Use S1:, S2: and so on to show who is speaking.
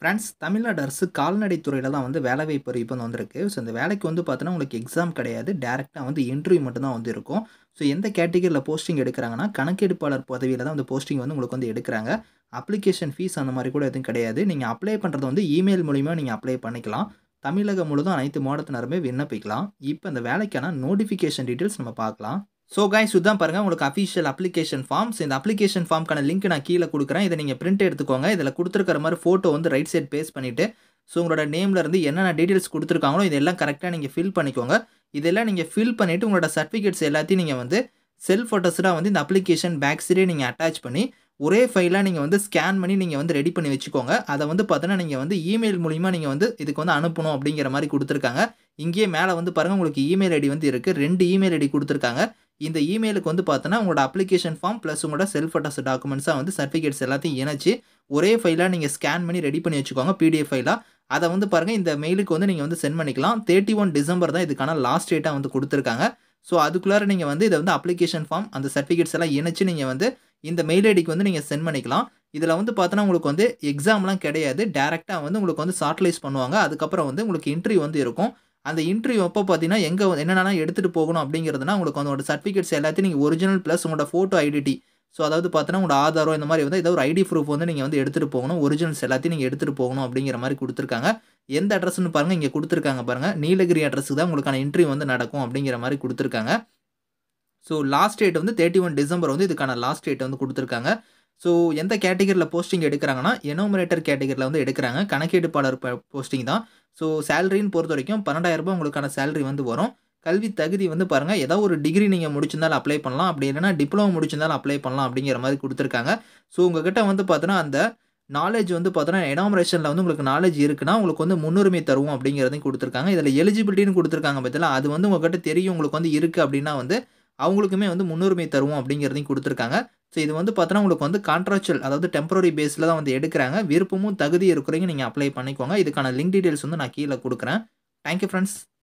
S1: friends Tamil Nadu அரசு கால்நடை துறையில் தான் வந்து வேலைவாய்ப்பு வந்து வந்திருக்கு ஸோ இந்த வேலைக்கு வந்து பார்த்தோன்னா உங்களுக்கு எக்ஸாம் கிடையாது டேரெக்டாக வந்து இன்டர்வியூ மட்டும்தான் வந்து இருக்கும் ஸோ எந்த கேட்டகரியில் போஸ்டிங் எடுக்கிறாங்கன்னா கணக்கெடுப்பாளர் பதவியில் தான் வந்து போஸ்டிங் வந்து உங்களுக்கு வந்து எடுக்கிறாங்க அப்ளிகேஷன் ஃபீஸ் அந்த மாதிரி கூட எதுவும் கிடையாது நீங்கள் அப்ளை பண்ணுறது வந்து இமெயில் மூலிமா நீங்கள் அப்ளை பண்ணிக்கலாம் தமிழகம் முழுதும் அனைத்து மாவட்டத்தினருமே விண்ணப்பிக்கலாம் இப்போ அந்த வேலைக்கான நோட்டிஃபிகேஷன் டீட்டெயில்ஸ் நம்ம பார்க்கலாம் ஸோ கைஸ் இதுதான் பாருங்கள் உங்களுக்கு அஃபிஷியல் அப்ளிகேஷன் ஃபார்ம்ஸ் இந்த அப்ளிகேஷன் ஃபார்ம்க்கான லிங்க் நான் கீழே கொடுக்குறேன் இதை நீங்கள் பிரிண்ட் எடுத்துக்கோங்க இதில் கொடுத்துருக்கிற மாதிரி ஃபோட்டோ வந்து ரைட் சைட் பேஸ் பண்ணிவிட்டு ஸோ உங்களோட நேம்லேருந்து என்னென்ன டீட்டெயில்ஸ் கொடுத்துருக்காங்களோ இதெல்லாம் கரெக்டாக நீங்கள் ஃபில் பண்ணிக்கோங்க இதெல்லாம் நீங்கள் ஃபில் பண்ணிவிட்டு உங்களோட சர்டிஃபிகேட்ஸ் எல்லாத்தையும் நீங்கள் வந்து செல் ஃபோட்டோஸ்லாம் வந்து இந்த அப்ளிகேஷன் பேக் சைடே நீங்கள் அட்டாச் பண்ணி ஒரே ஃபைலாக நீங்கள் வந்து ஸ்கேன் பண்ணி நீங்கள் வந்து ரெடி பண்ணி வச்சுக்கோங்க அதை வந்து பார்த்தோன்னா நீங்கள் வந்து இமெயில் மூலிமா நீங்கள் வந்து இதுக்கு வந்து அனுப்பணும் அப்படிங்கிற மாதிரி கொடுத்துருக்காங்க இங்கேயே மேலே வந்து பாருங்கள் உங்களுக்கு இமெயில் ஐடி வந்து இருக்குது ரெண்டு இமெயில் ஐடி கொடுத்துருக்காங்க இந்த இமெயிலுக்கு வந்து பார்த்தோன்னா உங்களோட அப்ளிகேஷன் ஃபார்ம் ப்ளஸ் உங்களோட செல்ஃப் அட்டாஸ் டாக்குமெண்ட்ஸாக வந்து சர்டிஃபிகேட்ஸ் எல்லாத்தையும் இணைச்சி ஒரே ஃபைலாக நீங்கள் ஸ்கேன் பண்ணி ரெடி பண்ணி வச்சுக்கோங்க பிடிஎஃப் ஃபைலாக அதை வந்து பாருங்கள் இந்த மெயிலுக்கு வந்து நீங்கள் வந்து சென்ட் பண்ணிக்கலாம் தேர்ட்டி ஒன் டிசம்பர் தான் இதுக்கான லாஸ்ட் டேட்டாக வந்து கொடுத்துருக்காங்க ஸோ அதுக்குள்ளார நீங்கள் வந்து இதை வந்து அப்ளிகேஷன் ஃபார்ம் அந்த சர்டிஃபிகேட்ஸ் எல்லாம் இணைச்சி நீங்கள் வந்து இந்த மெயில் ஐடிக்கு வந்து நீங்கள் சென்ட் பண்ணிக்கலாம் இதில் வந்து பார்த்தோன்னா உங்களுக்கு வந்து எக்ஸாம்லாம் கிடையாது டேரெக்டாக வந்து உங்களுக்கு வந்து சாட்டிலைஸ் பண்ணுவாங்க அதுக்கப்புறம் வந்து உங்களுக்கு இன்ட்ரி வந்து இருக்கும் அந்த இன்டர்வியூ அப்போ பார்த்தீங்கன்னா எங்கே என்னென்னா எடுத்துகிட்டு போகணும் அப்படிங்கிறதுனா உங்களுக்கு உங்களோட சர்டிஃபிகேட்ஸ் எல்லாத்தையும் நீங்கள் ஒரிஜினல் ப்ளஸ் உங்களோட ஃபோட்டோ ஐடென்டி ஸோ அதாவது பார்த்தீங்கன்னா உங்களோட ஆதாரம் இந்த மாதிரி வந்து ஏதோ ஒரு ஐடி ப்ரூஃப் வந்து நீங்கள் வந்து எடுத்துகிட்டு போகணும் ஒரிஜினல்ஸ் எல்லாத்தையும் நீங்கள் எடுத்துகிட்டு போகணும் அப்படிங்கிற மாதிரி கொடுத்துருக்காங்க எந்த அட்ரஸ்ன்னு பாருங்கள் இங்கே கொடுத்துருக்காங்க பாருங்கள் நீலகிரி அட்ரஸுக்கு தான் உங்களுக்கான இன்டர்வியூ வந்து நடக்கும் அப்படிங்கிற மாதிரி கொடுத்துருக்காங்க ஸோ லாஸ்ட் டேட் வந்து தேர்ட்டி ஒன் டிசம்பர் வந்து இதுக்கான லாஸ்ட் டேட் வந்து கொடுத்துருக்காங்க ஸோ எந்த கேட்டகரியில் போஸ்டிங் எடுக்கிறாங்கன்னா எனோமரேட்டர் கேட்டகரியில் வந்து எடுக்கிறாங்க கணக்கெடுப்பாளர் போஸ்டிங் தான் ஸோ சேலரின்னு பொறுத்த வரைக்கும் பன்னெண்டாயிரம் ரூபாய் உங்களுக்கான சேலரி வந்து வரும் கல்வி தகுதி வந்து பாருங்கள் ஏதோ ஒரு டிகிரி நீங்கள் முடிச்சிருந்தாலும் அப்ளை பண்ணலாம் அப்படி இல்லைன்னா டிப்ளமோ முடிச்சிருந்தாலும் அப்ளை பண்ணலாம் அப்படிங்கிற மாதிரி கொடுத்துருக்காங்க ஸோ உங்ககிட்ட வந்து பார்த்தோன்னா அந்த நாலேஜ் வந்து பார்த்தோன்னா எனாமரேஷனில் வந்து உங்களுக்கு நாலேஜ் இருக்குன்னா உங்களுக்கு வந்து முன்னுரிமை தருவோம் அப்படிங்கிறதையும் கொடுத்துருக்காங்க இதில் எலிஜிபிலிட்டின்னு கொடுத்துருக்காங்க பற்றில அது வந்து உங்ககிட்ட தெரியும் உங்களுக்கு வந்து இருக்குது அப்படின்னா வந்து அவங்களுக்குமே வந்து முன்னுரிமை தருவோம் அப்படிங்கிறதையும் கொடுத்துருக்காங்க ஸோ இது வந்து பார்த்தோன்னா உங்களுக்கு வந்து கான்ட்ராக்சுவல் அதாவது டெம்பரரி பேஸில் தான் வந்து எடுக்கிறாங்க விருப்பமும் தகுதி இருக்கிறவங்க நீங்கள் அப்ளை பண்ணிக்கோங்க இதுக்கான லிங்க் டீட்டெயில்ஸ் வந்து நான் கீழே கொடுக்குறேன் தேங்க்யூ ஃப்ரெண்ட்ஸ்